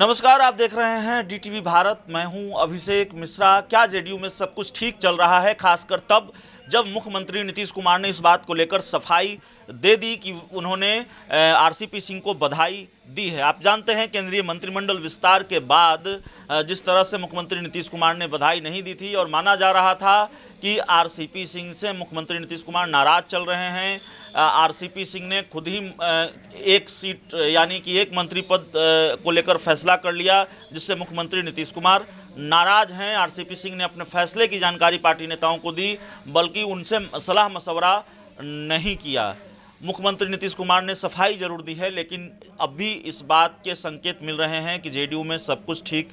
नमस्कार आप देख रहे हैं डीटीवी भारत मैं हूं अभिषेक मिश्रा क्या जेडीयू में सब कुछ ठीक चल रहा है खासकर तब जब मुख्यमंत्री नीतीश कुमार ने इस बात को लेकर सफाई दे दी कि उन्होंने आरसीपी सिंह को बधाई दी है आप जानते हैं केंद्रीय मंत्रिमंडल विस्तार के बाद जिस तरह से मुख्यमंत्री नीतीश कुमार ने बधाई नहीं दी थी और माना जा रहा था कि आरसीपी सिंह से मुख्यमंत्री नीतीश कुमार नाराज चल रहे हैं आरसीपी सिंह ने खुद ही एक सीट यानी कि एक मंत्री पद को लेकर फैसला कर लिया जिससे मुख्यमंत्री नीतीश कुमार नाराज़ हैं आरसीपी सिंह ने अपने फैसले की जानकारी पार्टी नेताओं को दी बल्कि उनसे सलाह मशवरा नहीं किया मुख्यमंत्री नीतीश कुमार ने सफाई जरूर दी है लेकिन अब भी इस बात के संकेत मिल रहे हैं कि जेडीयू में सब कुछ ठीक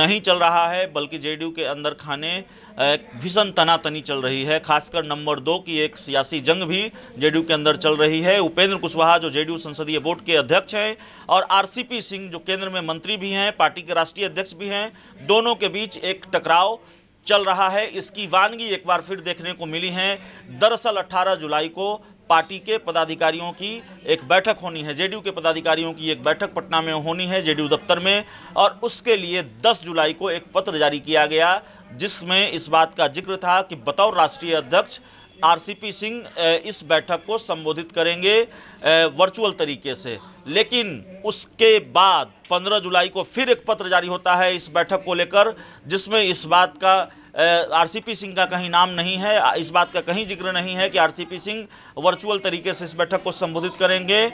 नहीं चल रहा है बल्कि जेडीयू के अंदर खाने भीषण तनातनी चल रही है खासकर नंबर दो की एक सियासी जंग भी जेडीयू के अंदर चल रही है उपेंद्र कुशवाहा जो जेडीयू संसदीय बोर्ड के अध्यक्ष हैं और आरसीपी सिंह जो केंद्र में मंत्री भी हैं पार्टी के राष्ट्रीय अध्यक्ष भी हैं दोनों के बीच एक टकराव चल रहा है इसकी वानगी एक बार फिर देखने को मिली है दरअसल 18 जुलाई को पार्टी के पदाधिकारियों की एक बैठक होनी है जेडीयू के पदाधिकारियों की एक बैठक पटना में होनी है जेडीयू दफ्तर में और उसके लिए 10 जुलाई को एक पत्र जारी किया गया जिसमें इस बात का जिक्र था कि बतौर राष्ट्रीय अध्यक्ष आरसीपी सिंह इस बैठक को संबोधित करेंगे वर्चुअल तरीके से लेकिन उसके बाद 15 जुलाई को फिर एक पत्र जारी होता है इस बैठक को लेकर जिसमें इस बात का आरसीपी सिंह का कहीं नाम नहीं है इस बात का कहीं जिक्र नहीं है कि आरसीपी सिंह वर्चुअल तरीके से इस बैठक को संबोधित करेंगे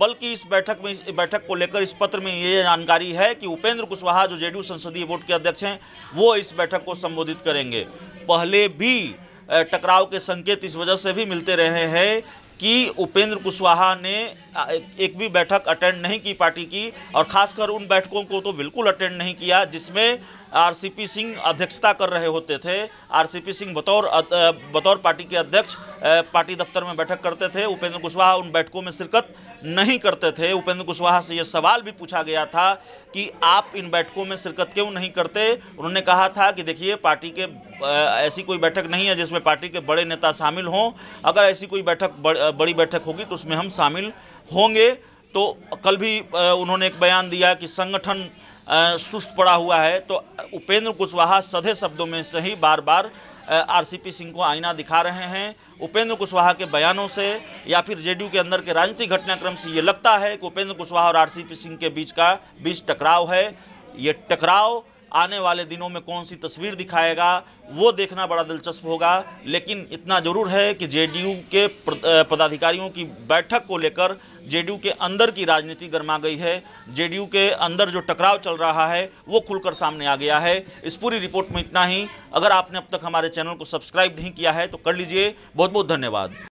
बल्कि इस बैठक में बैठक को लेकर इस पत्र में ये जानकारी है कि उपेंद्र कुशवाहा जो जेडीयू संसदीय बोर्ड के अध्यक्ष हैं वो इस बैठक को संबोधित करेंगे पहले भी टकराव के संकेत इस वजह से भी मिलते रहे हैं कि उपेंद्र कुशवाहा ने एक भी बैठक अटेंड नहीं की पार्टी की और खासकर उन बैठकों को तो बिल्कुल अटेंड नहीं किया जिसमें आरसीपी सिंह अध्यक्षता कर रहे होते थे आरसीपी सिंह बतौर बतौर पार्टी के अध्यक्ष पार्टी दफ्तर में बैठक करते थे उपेंद्र कुशवाहा उन बैठकों में शिरकत नहीं करते थे उपेंद्र कुशवाहा से यह सवाल भी पूछा गया था कि आप इन बैठकों में शिरकत क्यों नहीं करते उन्होंने कहा था कि देखिए पार्टी के ऐसी कोई बैठक नहीं है जिसमें पार्टी के बड़े नेता शामिल हों अगर ऐसी कोई बैठक बड़ी बैठक होगी तो उसमें हम शामिल होंगे तो कल भी उन्होंने एक बयान दिया कि संगठन सुस्त पड़ा हुआ है तो उपेंद्र कुशवाहा सधे शब्दों में से ही बार बार आरसीपी सिंह को आईना दिखा रहे हैं उपेंद्र कुशवाहा के बयानों से या फिर जेडीयू के अंदर के राजनीतिक घटनाक्रम से ये लगता है कि उपेंद्र कुशवाहा और आरसीपी सिंह के बीच का बीच टकराव है ये टकराव आने वाले दिनों में कौन सी तस्वीर दिखाएगा वो देखना बड़ा दिलचस्प होगा लेकिन इतना ज़रूर है कि जेडीयू के पदाधिकारियों की बैठक को लेकर जेडीयू के अंदर की राजनीति गर्मा गई है जेडीयू के अंदर जो टकराव चल रहा है वो खुलकर सामने आ गया है इस पूरी रिपोर्ट में इतना ही अगर आपने अब तक हमारे चैनल को सब्सक्राइब नहीं किया है तो कर लीजिए बहुत बहुत धन्यवाद